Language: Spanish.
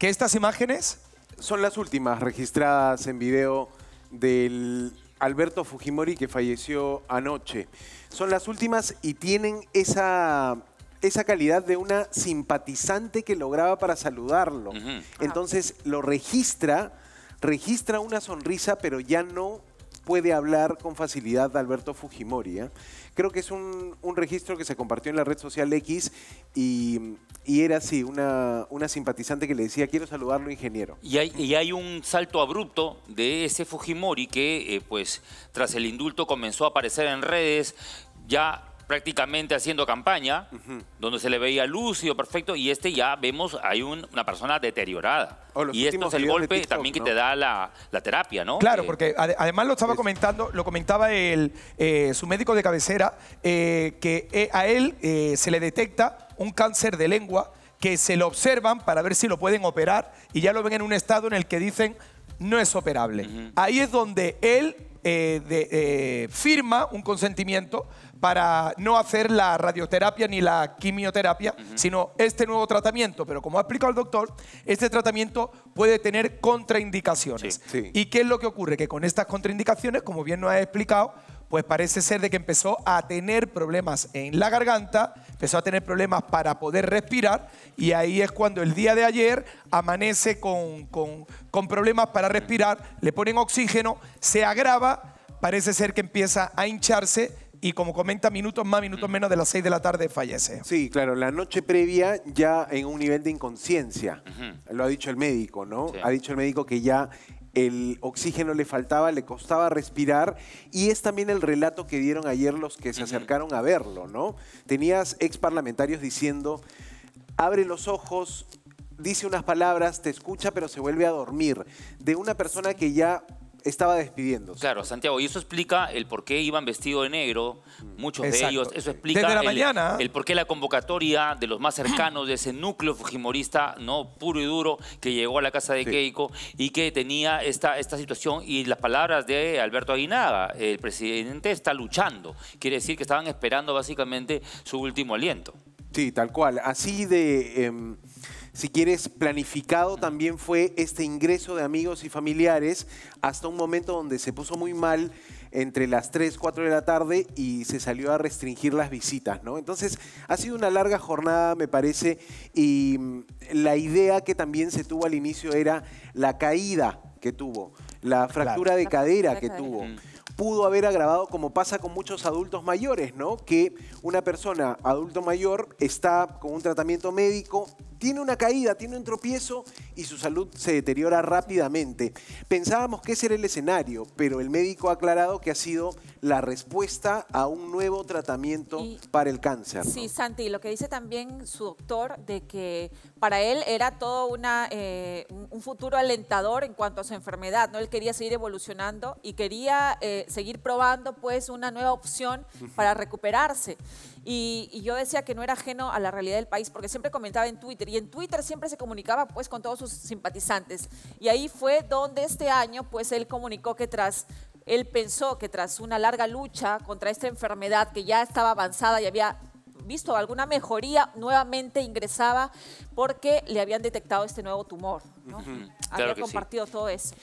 que estas imágenes son las últimas registradas en video del Alberto Fujimori que falleció anoche. Son las últimas y tienen esa, esa calidad de una simpatizante que lograba para saludarlo. Entonces lo registra, registra una sonrisa, pero ya no puede hablar con facilidad de Alberto Fujimori. ¿eh? Creo que es un, registro que se compartió en la red social X y, era así, una, simpatizante que le decía, quiero saludarlo, ingeniero. Y hay, un salto abrupto de ese Fujimori que, eh, pues, tras el indulto comenzó a aparecer en redes, ya prácticamente haciendo campaña, donde se le veía lúcido, perfecto, y este ya vemos, hay una persona deteriorada. y esto es el golpe también que te da la, terapia, ¿no? Claro, porque además lo estaba comentando, lo comentaba el, eh, su médico de cabecera, eh, que eh, a él se le detecta un cáncer de lengua que se lo observan para ver si lo pueden operar y ya lo ven en un estado en el que dicen no es operable. Ahí es donde él eh, de, eh, firma un consentimiento para no hacer la radioterapia ni la quimioterapia, sino este nuevo tratamiento. Pero como ha explicado el doctor, este tratamiento puede tener contraindicaciones. ¿Y qué es lo que ocurre? Que con estas contraindicaciones, como bien nos ha explicado, pues parece ser de que empezó a tener problemas en la garganta, empezó a tener problemas para poder respirar y ahí es cuando el día de ayer amanece con, problemas para respirar, le ponen oxígeno, se agrava, parece ser que empieza a hincharse, y como comenta, minutos más, minutos menos de las 6 de la tarde fallece. Sí, claro, la noche previa ya en un nivel de inconsciencia. Lo ha dicho el médico, ¿no? Ha dicho el médico que ya el oxígeno le faltaba, le costaba respirar y es también el relato que dieron ayer los que se acercaron a verlo, ¿no? Tenías ex parlamentarios diciendo, abre los ojos, dice unas palabras, te escucha pero se vuelve a dormir, de una persona que ya estaba despidiendo. Claro, Santiago, y eso explica el por qué iban vestidos de negro, muchos de ellos. Eso explica la el, mañana. el por qué la convocatoria de los más cercanos de ese núcleo fujimorista, ¿no? Puro y duro, que llegó a la casa de Keiko y que tenía esta, esta situación. Y las palabras de Alberto Aguinaga, el presidente está luchando. Quiere decir que estaban esperando básicamente su último aliento. Sí, tal cual. Así de. Em, si quieres, planificado también fue este ingreso de amigos y familiares hasta un momento donde se puso muy mal entre las 3, 4 de la tarde y se salió a restringir las visitas, ¿no? Entonces, ha sido una larga jornada, me parece, y mm, la idea que también se tuvo al inicio era la caída que tuvo, la fractura de cadera que tuvo. pudo haber agravado, como pasa con muchos adultos mayores, ¿no? Que una persona adulto mayor está con un tratamiento médico, tiene una caída, tiene un tropiezo y su salud se deteriora rápidamente. Pensábamos que ese era el escenario, pero el médico ha aclarado que ha sido la respuesta a un nuevo tratamiento para el cáncer. Sí, Santi, lo que dice también su doctor de que para él era todo una, eh, un futuro alentador en cuanto a su enfermedad, ¿no? Él quería seguir evolucionando y quería eh, seguir probando pues una nueva opción para recuperarse. y yo decía que no era ajeno a la realidad del país, porque siempre comentaba en Twitter, y en Twitter siempre se comunicaba pues con todos sus simpatizantes. Y ahí fue donde este año pues él comunicó que tras él pensó que tras una larga lucha contra esta enfermedad que ya estaba avanzada y había visto alguna mejoría, nuevamente ingresaba porque le habían detectado este nuevo tumor. había compartido todo eso.